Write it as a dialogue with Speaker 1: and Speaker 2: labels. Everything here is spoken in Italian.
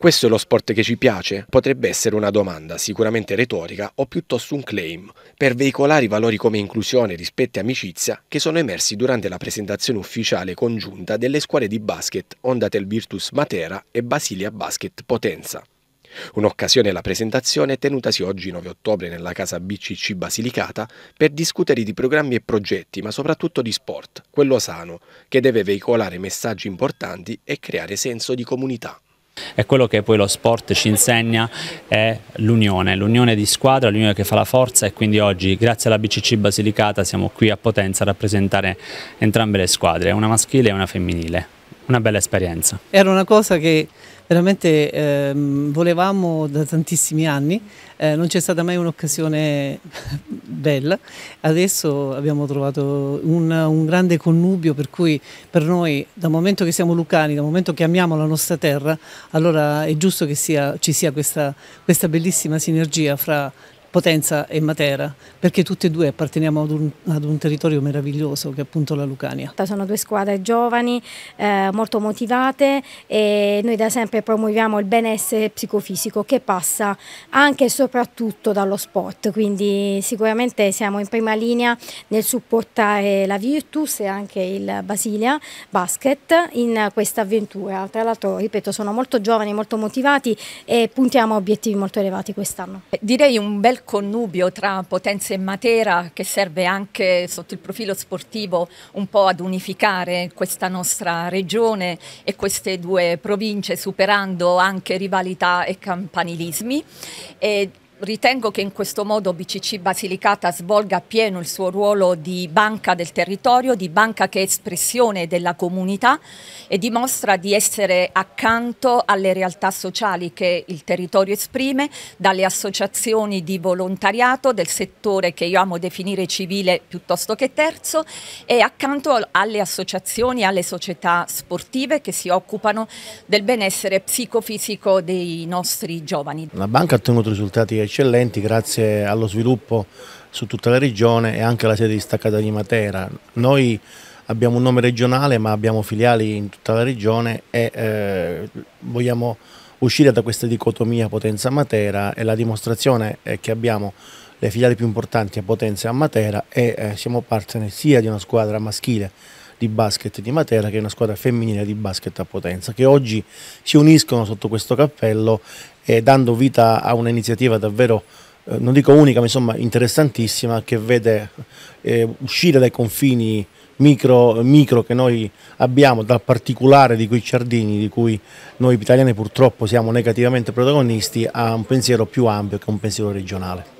Speaker 1: Questo è lo sport che ci piace? Potrebbe essere una domanda, sicuramente retorica, o piuttosto un claim, per veicolare i valori come inclusione, rispetto e amicizia che sono emersi durante la presentazione ufficiale congiunta delle squadre di basket Ondatel Virtus Matera e Basilia Basket Potenza. Un'occasione alla presentazione tenutasi oggi 9 ottobre nella casa BCC Basilicata per discutere di programmi e progetti, ma soprattutto di sport, quello sano, che deve veicolare messaggi importanti e creare senso di comunità.
Speaker 2: È quello che poi lo sport ci insegna è l'unione, l'unione di squadra, l'unione che fa la forza e quindi oggi grazie alla BCC Basilicata siamo qui a Potenza a rappresentare entrambe le squadre, una maschile e una femminile. Una bella esperienza.
Speaker 3: Era una cosa che veramente ehm, volevamo da tantissimi anni, eh, non c'è stata mai un'occasione bella, adesso abbiamo trovato un, un, grande connubio per cui per noi dal momento che siamo lucani, dal momento che amiamo la nostra terra, allora è giusto che sia, ci sia questa, questa bellissima sinergia fra Potenza e Matera, perché tutte e due apparteniamo ad un, ad un, territorio meraviglioso che è appunto la Lucania.
Speaker 4: Sono due squadre giovani, eh, molto motivate e noi da sempre promuoviamo il benessere psicofisico che passa anche e soprattutto dallo sport, quindi sicuramente siamo in prima linea nel supportare la Virtus e anche il Basilia Basket in questa avventura. Tra l'altro, ripeto, sono molto giovani, molto motivati e puntiamo a obiettivi molto elevati quest'anno. Direi un bel connubio tra Potenza e Matera che serve
Speaker 5: anche sotto il profilo sportivo un po' ad unificare questa nostra regione e queste due province superando anche rivalità e campanilismi. E ritengo che in questo modo BCC Basilicata svolga appieno il suo ruolo di banca del territorio, di banca che è espressione della comunità e dimostra di essere accanto alle realtà sociali che il territorio esprime, dalle associazioni di volontariato del settore che io amo definire civile piuttosto che terzo e accanto alle associazioni e alle società sportive che si occupano del benessere psicofisico dei nostri giovani.
Speaker 6: La banca ha ottenuto risultati eccellenti grazie allo sviluppo su tutta la regione e anche alla sede distaccata di Matera. Noi abbiamo un nome regionale ma abbiamo filiali in tutta la regione e eh, vogliamo uscire da questa dicotomia Potenza-Matera e la dimostrazione è che abbiamo le filiali più importanti a Potenza e a Matera e eh, siamo partner sia di una squadra maschile di basket di Matera, che è una squadra femminile di basket a potenza, che oggi si uniscono sotto questo cappello eh, dando vita a un'iniziativa davvero eh, non dico unica, ma insomma interessantissima, che vede eh, uscire dai confini micro, micro, che noi abbiamo, dal particolare di quei giardini di cui noi italiani purtroppo siamo negativamente protagonisti, a un pensiero più ampio che un pensiero regionale.